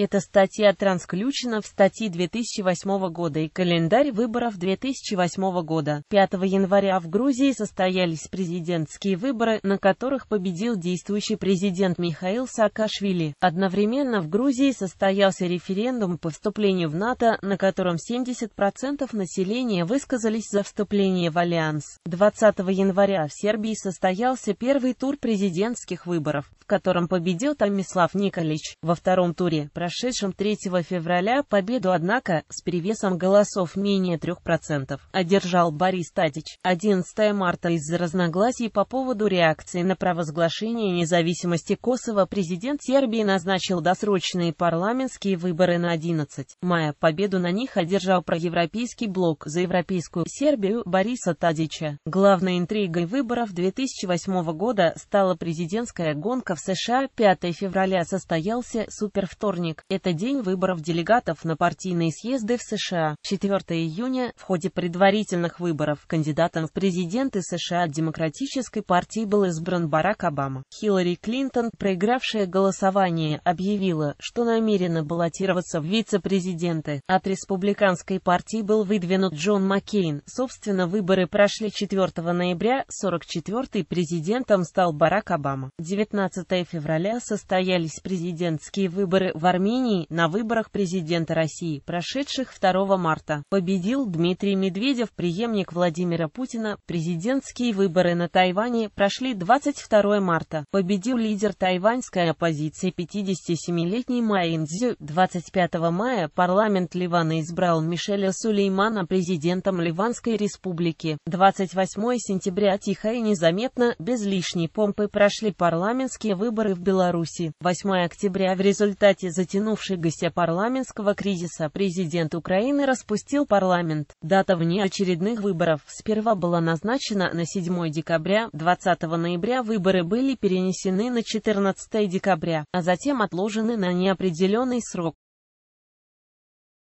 Эта статья трансключена в статьи 2008 года и календарь выборов 2008 года. 5 января в Грузии состоялись президентские выборы, на которых победил действующий президент Михаил Саакашвили. Одновременно в Грузии состоялся референдум по вступлению в НАТО, на котором 70% населения высказались за вступление в Альянс. 20 января в Сербии состоялся первый тур президентских выборов, в котором победил Томислав Николич. Во втором туре прошли прошедшем 3 февраля победу, однако, с перевесом голосов менее 3%, одержал Борис Тадич. 11 марта из-за разногласий по поводу реакции на провозглашение независимости Косово президент Сербии назначил досрочные парламентские выборы на 11 мая. Победу на них одержал проевропейский блок за европейскую Сербию Бориса Тадича. Главной интригой выборов 2008 года стала президентская гонка в США. 5 февраля состоялся супервторник понедельник. Это день выборов делегатов на партийные съезды в США. 4 июня, в ходе предварительных выборов, кандидатом в президенты США от Демократической партии был избран Барак Обама. Хиллари Клинтон, проигравшая голосование, объявила, что намерена баллотироваться в вице-президенты. От республиканской партии был выдвинут Джон Маккейн. Собственно, выборы прошли 4 ноября, 44-й президентом стал Барак Обама. 19 февраля состоялись президентские выборы в армии. Армении на выборах президента России, прошедших 2 марта. Победил Дмитрий Медведев, преемник Владимира Путина. Президентские выборы на Тайване прошли 22 марта. Победил лидер тайваньской оппозиции 57-летний Май Индзю. 25 мая парламент Ливана избрал Мишеля Сулеймана президентом Ливанской республики. 28 сентября тихо и незаметно, без лишней помпы прошли парламентские выборы в Беларуси. 8 октября в результате затянутого затянувший парламентского кризиса, президент Украины распустил парламент. Дата внеочередных выборов сперва была назначена на 7 декабря, 20 ноября выборы были перенесены на 14 декабря, а затем отложены на неопределенный срок.